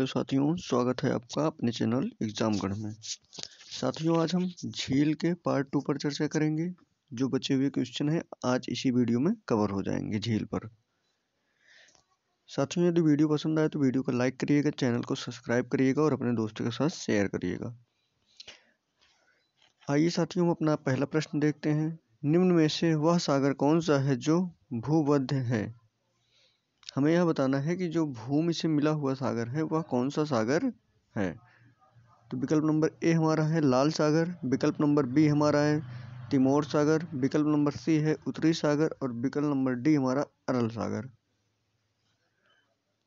तो साथियों स्वागत है आपका अपने चैनल एग्जाम में साथियों आज हम झील के पार्ट टू पर चर्चा करेंगे जो बचे हुए क्वेश्चन हैं आज इसी वीडियो में कवर हो जाएंगे झील पर साथियों यदि वीडियो पसंद आए तो वीडियो को लाइक करिएगा चैनल को सब्सक्राइब करिएगा और अपने दोस्तों के साथ शेयर करिएगा आइए साथियों हम अपना पहला प्रश्न देखते हैं निम्न में से वह सागर कौन सा है जो भूबद्ध है हमें यह बताना है कि जो भूमि से मिला हुआ सागर है वह कौन सा सागर है तो विकल्प नंबर ए हमारा है लाल सागर विकल्प नंबर बी हमारा है तिमोर सागर विकल्प नंबर सी है उत्तरी सागर और विकल्प नंबर डी हमारा अरल सागर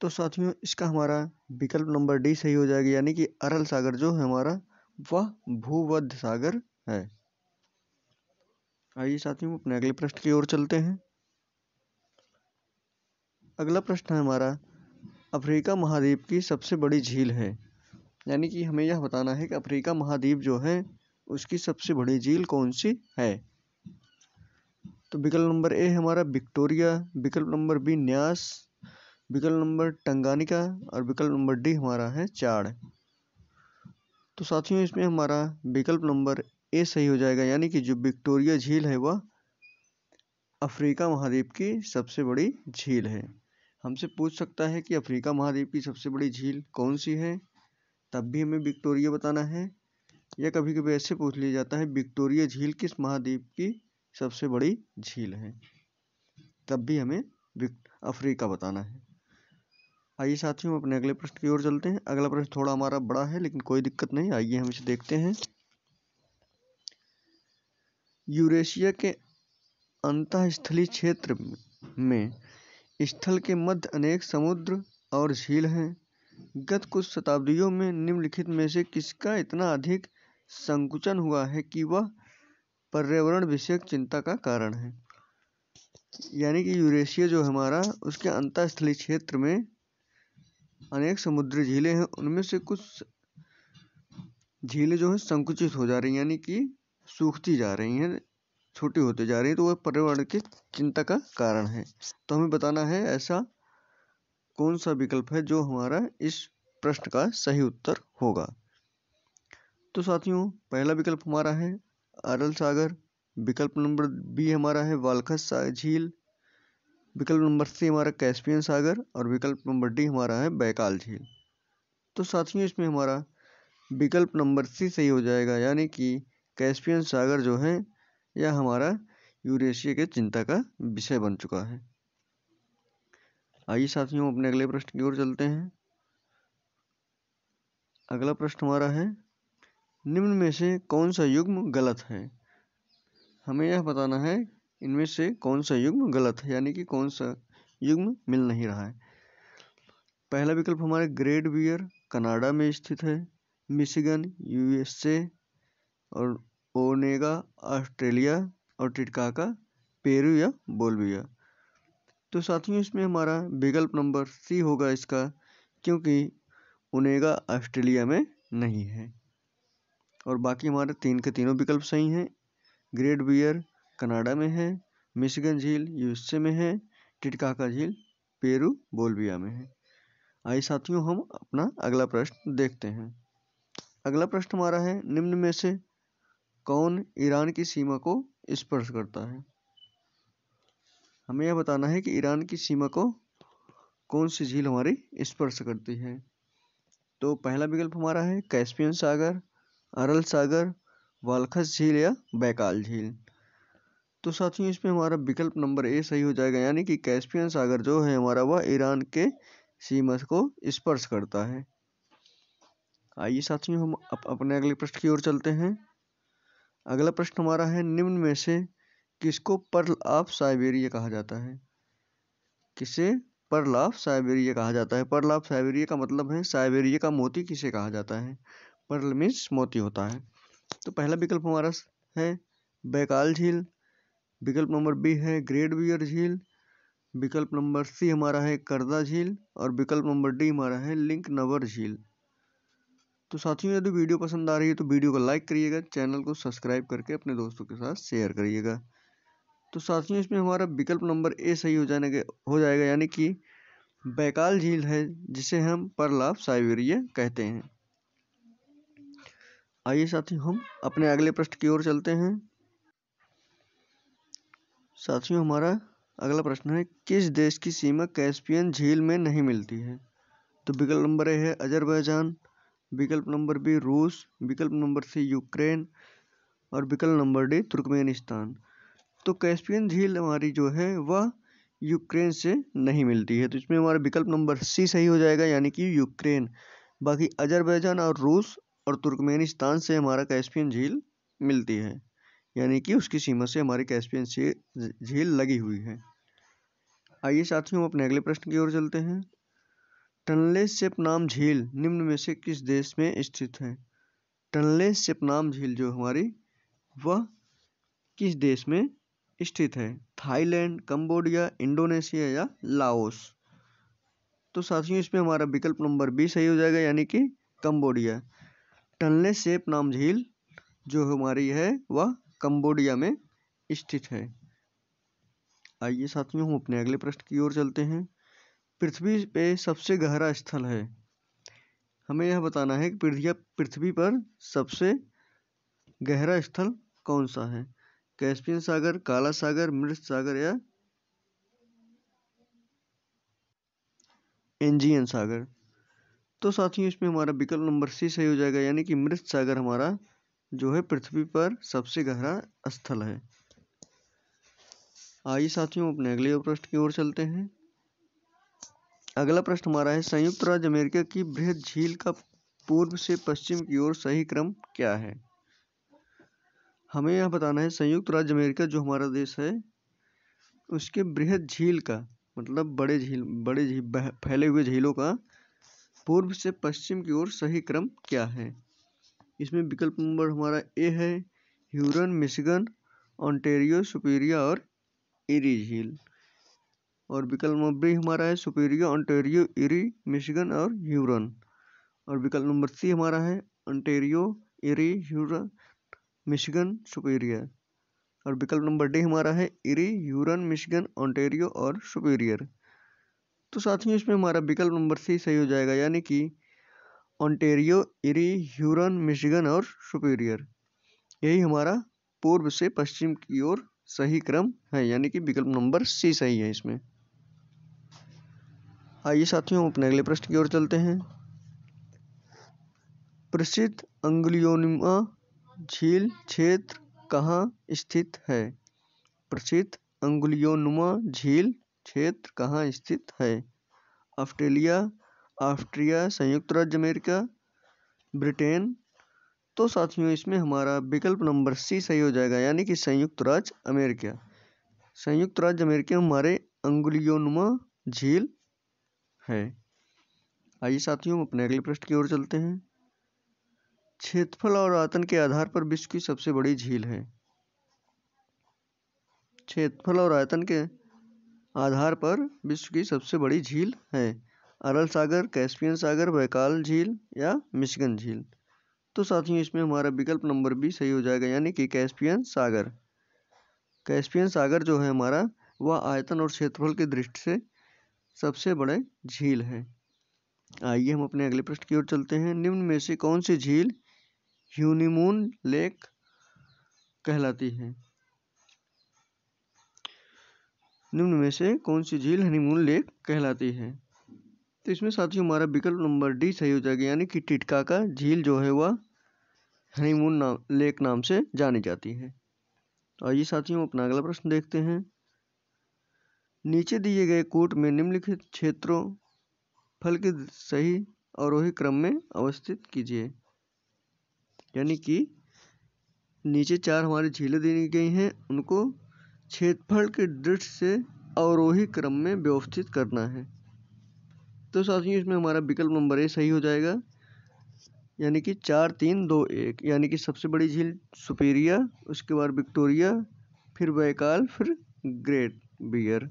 तो साथियों इसका हमारा विकल्प नंबर डी सही हो जाएगा यानी कि अरल सागर जो है हमारा वह भूवध सागर है आइए साथियों अपने अगले प्रश्न की ओर चलते हैं अगला प्रश्न है हमारा अफ्रीका महाद्वीप की सबसे बड़ी झील है यानी कि हमें यह बताना है कि अफ्रीका महाद्वीप जो है उसकी सबसे बड़ी झील कौन सी है तो विकल्प नंबर ए हमारा विक्टोरिया विकल्प नंबर बी न्यास विकल्प नंबर टंगानिका और विकल्प नंबर डी हमारा है चाड़ तो साथियों इसमें हमारा विकल्प नंबर ए सही हो जाएगा यानी कि जो विक्टोरिया झील है वह अफ्रीका महाद्वीप की सबसे बड़ी झील है हमसे पूछ सकता है कि अफ्रीका महाद्वीप की सबसे बड़ी झील कौन सी है तब भी हमें विक्टोरिया बताना है या कभी कभी ऐसे पूछ लिया जाता है विक्टोरिया झील किस महाद्वीप की सबसे बड़ी झील है तब भी हमें अफ्रीका बताना है आइए साथियों अपने अगले प्रश्न की ओर चलते हैं अगला प्रश्न थोड़ा हमारा बड़ा है लेकिन कोई दिक्कत नहीं आइए हम इसे देखते हैं यूरेशिया के अंतस्थली क्षेत्र में स्थल के मध्य अनेक समुद्र और झील हैं गत कुछ शताब्दियों में निम्नलिखित में से किसका इतना अधिक संकुचन हुआ है कि वह पर्यावरण विषयक चिंता का कारण है यानी कि यूरेशिया जो हमारा उसके अंतस्थली क्षेत्र में अनेक समुद्री झीलें हैं उनमें से कुछ झीलें जो हैं संकुचित हो जा रही हैं यानी कि सूखती जा रही हैं छोटी होती जा रही है तो वह पर्यावरण की चिंता का कारण है तो हमें बताना है ऐसा कौन सा विकल्प है जो हमारा इस प्रश्न का सही उत्तर होगा तो साथियों पहला विकल्प हमारा है अरल सागर विकल्प नंबर बी हमारा है वालखस झील विकल्प नंबर सी हमारा कैस्पियन सागर और विकल्प नंबर डी हमारा है बैकाल झील तो साथियों इसमें हमारा विकल्प नंबर सी सही हो जाएगा यानी कि कैस्पियन सागर जो है यह हमारा यूरेशिया के चिंता का विषय बन चुका है आइए साथियों अपने अगले प्रश्न की ओर चलते हैं अगला प्रश्न हमारा है निम्न में से कौन सा युग्म गलत है हमें यह बताना है इनमें से कौन सा युग्म गलत है यानी कि कौन सा युग्म मिल नहीं रहा है पहला विकल्प हमारे ग्रेट बियर कनाडा में स्थित है मिशिगन यूएसए और ओनेगा ऑस्ट्रेलिया और टिटकाका पेरू या बोलविया तो साथियों इसमें हमारा विकल्प नंबर सी होगा इसका क्योंकि ओनेगा ऑस्ट्रेलिया में नहीं है और बाकी हमारे तीन के तीनों विकल्प सही हैं ग्रेट बियर कनाडा में है मिशिगन झील यूएसए में है टिटकाका झील पेरू बोलविया में है आई साथियों हम अपना अगला प्रश्न देखते हैं अगला प्रश्न हमारा है निम्न में से कौन ईरान की सीमा को स्पर्श करता है हमें यह बताना है कि ईरान की सीमा को कौन सी झील हमारी स्पर्श करती है तो पहला विकल्प हमारा है कैस्पियन सागर अरल सागर वालखस झील या बैकाल झील तो साथियों इसमें हमारा विकल्प नंबर ए सही हो जाएगा यानी कि कैस्पियन सागर जो है हमारा वह ईरान के सीमा को स्पर्श करता है आइए साथियों हम अप अपने अगले प्रश्न की ओर चलते हैं अगला प्रश्न हमारा है निम्न में से किसको पर्ल ऑफ साइबेरिया कहा जाता है किसे पर्ल ऑफ साइबेरिया कहा जाता है पर्ल ऑफ साइबेरिया का मतलब है साइबेरिया का मोती किसे कहा जाता है पर्ल मीन्स मोती होता है तो पहला विकल्प हमारा है बैकाल झील विकल्प नंबर बी है ग्रेट बियर झील विकल्प नंबर सी हमारा है करदा झील और विकल्प नंबर डी हमारा है लिंक नवर झील तो साथियों यदि वीडियो पसंद आ रही है तो वीडियो को लाइक करिएगा चैनल को सब्सक्राइब करके अपने दोस्तों के साथ शेयर करिएगा तो साथियों इसमें हमारा विकल्प नंबर ए सही हो जाने के हो जाएगा यानी कि बैकाल झील है जिसे हम परलाभ साइबेरिया कहते हैं आइए साथियों हम अपने अगले प्रश्न की ओर चलते हैं साथियों हमारा अगला प्रश्न है किस देश की सीमा कैस्पियन झील में नहीं मिलती है तो विकल्प नंबर ए है अजरबैजान विकल्प नंबर बी रूस विकल्प नंबर सी यूक्रेन और विकल्प नंबर डी तुर्कमेनिस्तान तो कैस्पियन झील हमारी जो है वह यूक्रेन से नहीं मिलती है तो इसमें हमारा विकल्प नंबर सी सही हो जाएगा यानी कि यूक्रेन बाकी अजरबैजान और रूस और तुर्कमेनिस्तान से हमारा कैस्पियन झील मिलती है यानी कि उसकी सीमा से हमारी कैस्पियन झील लगी हुई है आइए साथियों अपने अगले प्रश्न की ओर चलते हैं टनले सेपनाम झील निम्न में से किस देश में स्थित है टनले सेपनाम झील जो हमारी वह किस देश में स्थित है थाईलैंड कंबोडिया इंडोनेशिया या लाओस तो साथियों इसमें हमारा विकल्प नंबर बी सही हो जाएगा यानी कि कंबोडिया टनले सेप नाम झील जो हमारी है वह कंबोडिया में स्थित है आइए साथियों हम अपने अगले प्रश्न की ओर चलते हैं पृथ्वी पे सबसे गहरा स्थल है हमें यह बताना है कि पृथ्वी पर सबसे गहरा स्थल कौन सा है कैस्पियन सागर काला सागर मृत सागर या एंजियन सागर तो साथियों इसमें हमारा विकल्प नंबर सी सही हो जाएगा यानी कि मृत सागर हमारा जो है पृथ्वी पर सबसे गहरा स्थल है आइए साथियों अपने अगले प्रश्न की ओर चलते हैं अगला प्रश्न हमारा है संयुक्त राज्य अमेरिका की बृहद झील का पूर्व से पश्चिम की ओर सही क्रम क्या है हमें यह बताना है संयुक्त राज्य अमेरिका जो हमारा देश है उसके बृहद झील का मतलब बड़े झील बड़े झील फैले हुए झीलों का पूर्व से पश्चिम की ओर सही क्रम क्या है इसमें विकल्प नंबर हमारा ए है ह्यूरन मिशिगन ऑन्टेरियो सुपीरिया और एरी झील और विकल्प नंबर बी हमारा है सुपेरियो ऑन्टेरियो इरी मिशिगन और ह्यूरन और विकल्प नंबर सी हमारा है ऑन्टेरियो इरी ह्यूरन मिशिगन सुपेरियर और विकल्प नंबर डी हमारा है इरी ह्यूरन मिशिगन ऑन्टेरियो और सुपेरियर तो साथियों इसमें हमारा विकल्प नंबर सी सही हो जाएगा यानी कि ऑन्टेरियो इरी ह्यूरन मिशिगन और सुपेरियर यही हमारा पूर्व से पश्चिम की ओर सही क्रम है यानी कि विकल्प नंबर सी सही है इसमें आइए साथियों अपने अगले प्रश्न की ओर चलते हैं प्रसिद्ध अंगुलियोनिमा झील क्षेत्र कहाँ स्थित है प्रसिद्ध अंगुलियोनुमा झील क्षेत्र कहाँ स्थित है ऑस्ट्रेलिया ऑस्ट्रिया संयुक्त राज्य अमेरिका ब्रिटेन तो साथियों इसमें हमारा विकल्प नंबर सी सही हो जाएगा यानी कि संयुक्त राज्य अमेरिका संयुक्त राज्य अमेरिका हमारे अंगुलियोनुमा झील है आइए साथियों हम अपने अगले प्रश्न की ओर चलते हैं क्षेत्रफल और आयतन के आधार पर विश्व की सबसे बड़ी झील है क्षेत्रफल और आयतन के आधार पर विश्व की सबसे बड़ी झील है अरल सागर कैस्पियन सागर बैकाल झील या मिशिगन झील तो साथियों इसमें हमारा विकल्प नंबर बी सही हो जाएगा यानी कि कैस्पियन सागर कैस्पियन सागर जो है हमारा वह आयतन और क्षेत्रफल की दृष्टि से सबसे बड़े झील है आइए हम अपने अगले प्रश्न की ओर चलते हैं निम्न में से कौन सी झील ह्यूनीमून लेक कहलाती है निम्न में से कौन सी झील हनीमून लेक कहलाती है तो इसमें साथियों हमारा विकल्प नंबर डी सही हो जाएगा यानी कि टिटकाका झील जो है वह हनीमून नाम लेक नाम से जानी जाती है तो आइए साथियों अपना अगला प्रश्न देखते हैं नीचे दिए गए कोट में निम्नलिखित क्षेत्रों फल के सही आरोही क्रम में अवस्थित कीजिए यानी कि नीचे चार हमारी झीलें दी गई हैं उनको क्षेत्रफल के दृष्टि से अवरोही क्रम में व्यवस्थित करना है तो साथियों इसमें हमारा विकल्प नंबर ए सही हो जाएगा यानी कि चार तीन दो एक यानी कि सबसे बड़ी झील सुपीरिया उसके बाद विक्टोरिया फिर वैकाल फिर ग्रेट बियर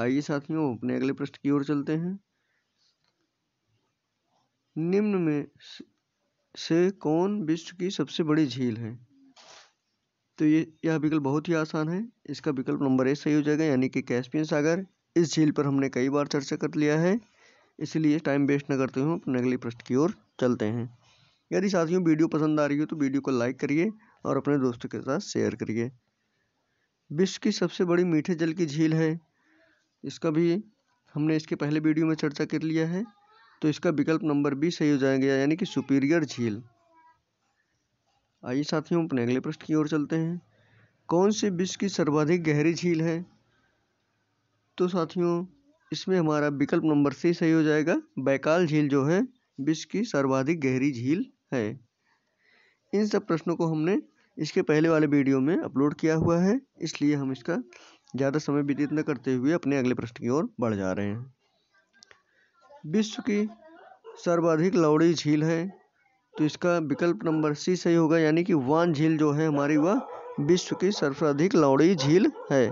आइए साथियों अपने अगले प्रश्न की ओर चलते हैं निम्न में से कौन विश्व की सबसे बड़ी झील है तो ये यह विकल्प बहुत ही आसान है इसका विकल्प नंबर ए सही हो जाएगा यानी कि कैस्पियन सागर इस झील पर हमने कई बार चर्चा कर लिया है इसलिए टाइम वेस्ट न करते हुए अपने अगले प्रश्न की ओर चलते हैं यदि साथियों वीडियो पसंद आ रही हो तो वीडियो को लाइक करिए और अपने दोस्तों के साथ शेयर करिए विश्व की सबसे बड़ी मीठे जल की झील है इसका भी हमने इसके पहले वीडियो में चर्चा कर लिया है तो इसका विकल्प नंबर बी सही हो जाएगा यानी कि सुपीरियर झील आइए साथियों अपने अगले प्रश्न की ओर चलते हैं कौन सी विश्व की सर्वाधिक गहरी झील है तो साथियों इसमें हमारा विकल्प नंबर सी सही हो जाएगा बैकाल झील जो है विश्व की सर्वाधिक गहरी झील है इन सब प्रश्नों को हमने इसके पहले वाले वीडियो में अपलोड किया हुआ है इसलिए हम इसका ज़्यादा समय व्यतीत न करते हुए अपने अगले प्रश्न की ओर बढ़ जा रहे हैं विश्व की सर्वाधिक लौड़ी झील है तो इसका विकल्प नंबर सी सही होगा यानी कि वान झील जो है हमारी वह विश्व की सर्वाधिक लौड़ी झील है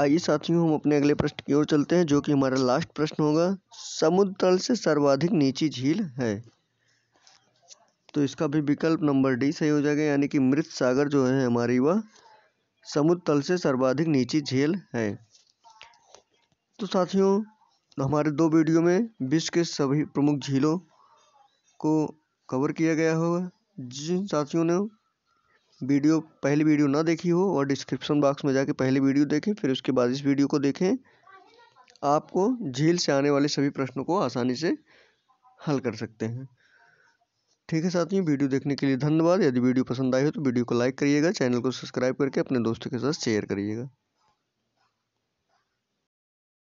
आइए साथियों हम अपने अगले प्रश्न की ओर चलते हैं जो कि हमारा लास्ट प्रश्न होगा समुद्र तल से सर्वाधिक नीची झील है तो इसका भी विकल्प नंबर डी सही हो जाएगा यानी कि मृत सागर जो है हमारी वह समुद्र तल से सर्वाधिक नीची झील है तो साथियों हमारे दो वीडियो में विश्व के सभी प्रमुख झीलों को कवर किया गया होगा जिन साथियों ने वीडियो पहली वीडियो ना देखी हो और डिस्क्रिप्शन बॉक्स में जाके पहली वीडियो देखें फिर उसके बाद इस वीडियो को देखें आपको झील से आने वाले सभी प्रश्नों को आसानी से हल कर सकते हैं ठीक है साथियों वीडियो देखने के लिए धन्यवाद यदि वीडियो पसंद आई हो तो वीडियो को लाइक करिएगा चैनल को सब्सक्राइब करके अपने दोस्तों के साथ शेयर करिएगा